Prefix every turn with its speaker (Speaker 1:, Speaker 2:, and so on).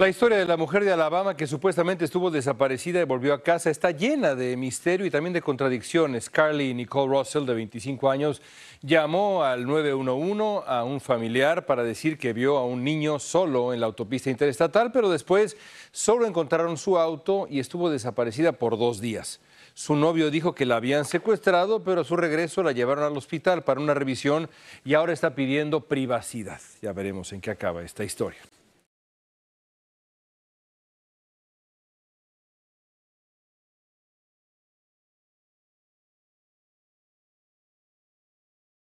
Speaker 1: La historia de la mujer de Alabama que supuestamente estuvo desaparecida y volvió a casa está llena de misterio y también de contradicciones. Carly Nicole Russell, de 25 años, llamó al 911 a un familiar para decir que vio a un niño solo en la autopista interestatal, pero después solo encontraron su auto y estuvo desaparecida por dos días. Su novio dijo que la habían secuestrado, pero a su regreso la llevaron al hospital para una revisión y ahora está pidiendo privacidad.
Speaker 2: Ya veremos en qué acaba esta historia.